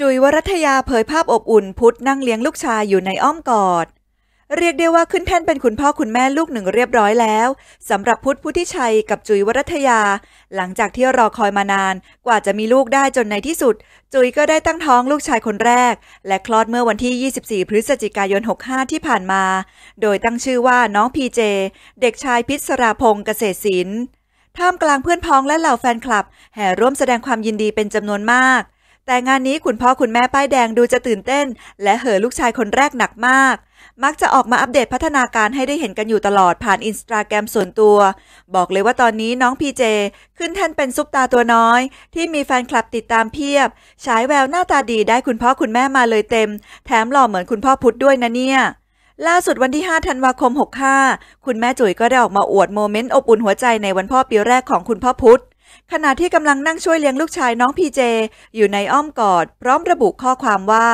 จุ๋ยวรัทยาเผยภาพอบอุ่นพุทธนั่งเลี้ยงลูกชายอยู่ในอ้อมกอด เรียกได้ว่าขึ้นแท่นเป็นคุณพ่อคุณแม่ลูกหนึ่งเรียบร้อยแล้วสำหรับพุทธพุทธิชัยกับจุ๋ยวรัทยา หลังจากที่รอคอยมานานกว่าจะมีลูกได้จนในที่สุด จุ๋ยก็ได้ตั้งท้องลูกชายคนแรก และคลอดเมื่อวันที่ 24 พฤศจิกายน 65 ที่ผ่านมาโดยตั้งชื่อว่าน้องพีเจเด็กชายพิศราพงศ์เกษตรศิลป์ท่ามกลางเพื่อนพ้องและเหล่าแฟนคลับ แห่ร่วมแสดงความยินดีเป็นจำนวนมากแต่งานนี้คุณพ่อคุณแม่ป้ายแดงดูจะตื่นเต้น และเหอลูกชายคนแรกหนักมาก มักจะออกมาอัปเดตพัฒนาการให้ได้เห็นกันอยู่ตลอดผ่านอินสตาแกรมส่วนตัว บอกเลยว่าตอนนี้น้องพีเจขึ้นแท่นเป็นซุปตาตัวน้อย ที่มีแฟนคลับติดตามเพียบฉายแววหน้าตาดีได้คุณพ่อคุณแม่มาเลยเต็ม แถมหล่อเหมือนคุณพ่อพุทธด้วยนะเนี่ย ล่าสุดวันที่5ธันวาคม65คุณแม่จุ๋ยก็ได้ออกมาอวดโมเมนต์อบอุ่นหัวใจในวันพ่อปีแรกของคุณพ่อพุทธขณะที่กำลังนั่งช่วยเลี้ยงลูกชายน้องพีเจอยู่ในอ้อมกอด พร้อมระบุข้อความว่า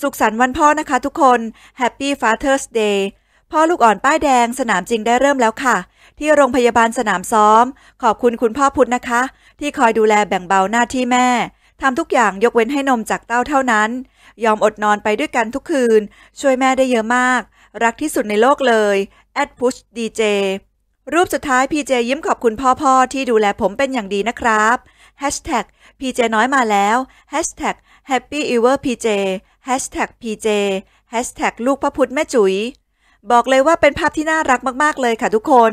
สุขสันต์วันพ่อนะคะทุกคน Happy Father's Day พ่อลูกอ่อนป้ายแดงสนามจริงได้เริ่มแล้วค่ะ ที่โรงพยาบาลสนามซ้อม ขอบคุณคุณพ่อพุทธนะคะ ที่คอยดูแลแบ่งเบาหน้าที่แม่ทำทุกอย่างยกเว้นให้นมจากเต้าเท่านั้น ยอมอดนอนไปด้วยกันทุกคืน ช่วยแม่ได้เยอะมาก รักที่สุดในโลกเลยแอดพุชดีเจรูปสุดท้ายพีเจยิ้มขอบคุณพ่อๆ ที่ดูแลผมเป็นอย่างดีนะครับแฮพีเจน้อยมาแล้ว #HappyEverPJ #PJ ลูกพระพุทธแม่จุ๋ย บอกเลยว่าเป็นภาพที่น่ารักมากๆ เลยค่ะทุกคน